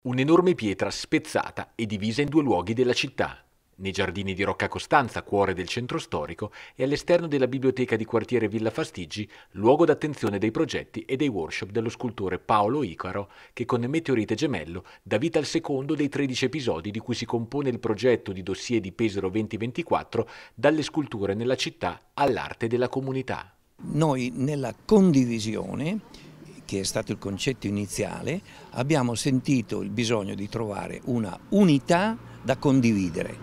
Un'enorme pietra spezzata e divisa in due luoghi della città, nei giardini di Rocca Costanza, cuore del centro storico, e all'esterno della biblioteca di quartiere Villa Fastigi, luogo d'attenzione dei progetti e dei workshop dello scultore Paolo Icaro, che con Meteorite Gemello dà vita al secondo dei 13 episodi di cui si compone il progetto di dossier di Pesaro 2024 dalle sculture nella città all'arte della comunità. Noi nella condivisione che è stato il concetto iniziale, abbiamo sentito il bisogno di trovare una unità da condividere.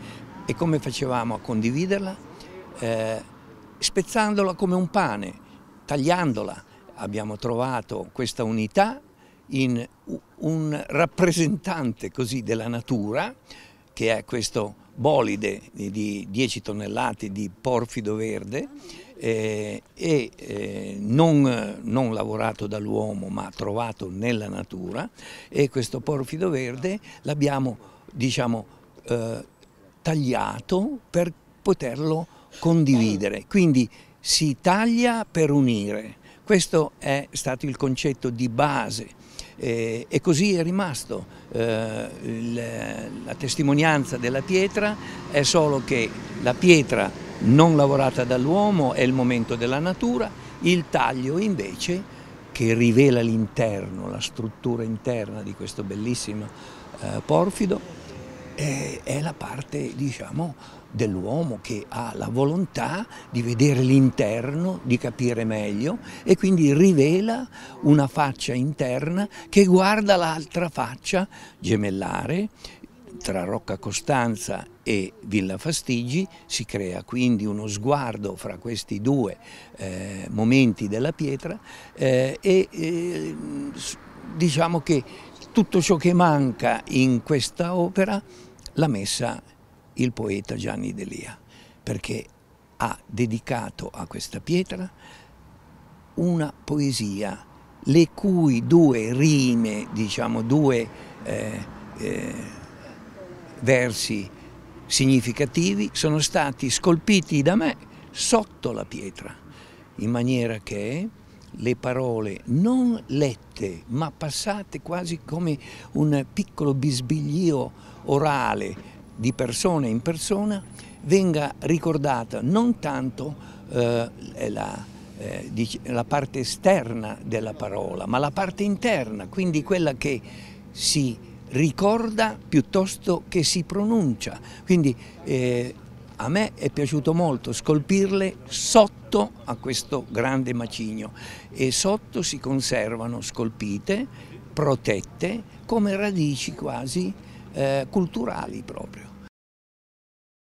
E come facevamo a condividerla? Eh, spezzandola come un pane, tagliandola. Abbiamo trovato questa unità in un rappresentante così della natura, che è questo bolide di 10 tonnellate di porfido verde, eh, e eh, non, non, lavorato dall'uomo ma trovato nella natura e questo porfido verde l'abbiamo diciamo, eh, tagliato per poterlo condividere, quindi si taglia per unire, questo è stato il concetto di base e, eh, e così è rimasto, eh, la testimonianza della pietra è solo che la pietra non lavorata dall'uomo è il momento della natura, il taglio invece che rivela l'interno, la struttura interna di questo bellissimo eh, porfido, è, è la parte diciamo, dell'uomo che ha la volontà di vedere l'interno, di capire meglio e quindi rivela una faccia interna che guarda l'altra faccia gemellare tra Rocca Costanza e Villa Fastigi, si crea quindi uno sguardo fra questi due eh, momenti della pietra eh, e eh, diciamo che tutto ciò che manca in questa opera l'ha messa il poeta Gianni Delia, perché ha dedicato a questa pietra una poesia le cui due rime, diciamo due eh, eh, versi significativi sono stati scolpiti da me sotto la pietra, in maniera che le parole non lette ma passate quasi come un piccolo bisbiglio orale di persona in persona venga ricordata non tanto eh, la, eh, la parte esterna della parola ma la parte interna, quindi quella che si ricorda piuttosto che si pronuncia. Quindi eh, a me è piaciuto molto scolpirle sotto a questo grande macigno e sotto si conservano scolpite, protette, come radici quasi eh, culturali proprio.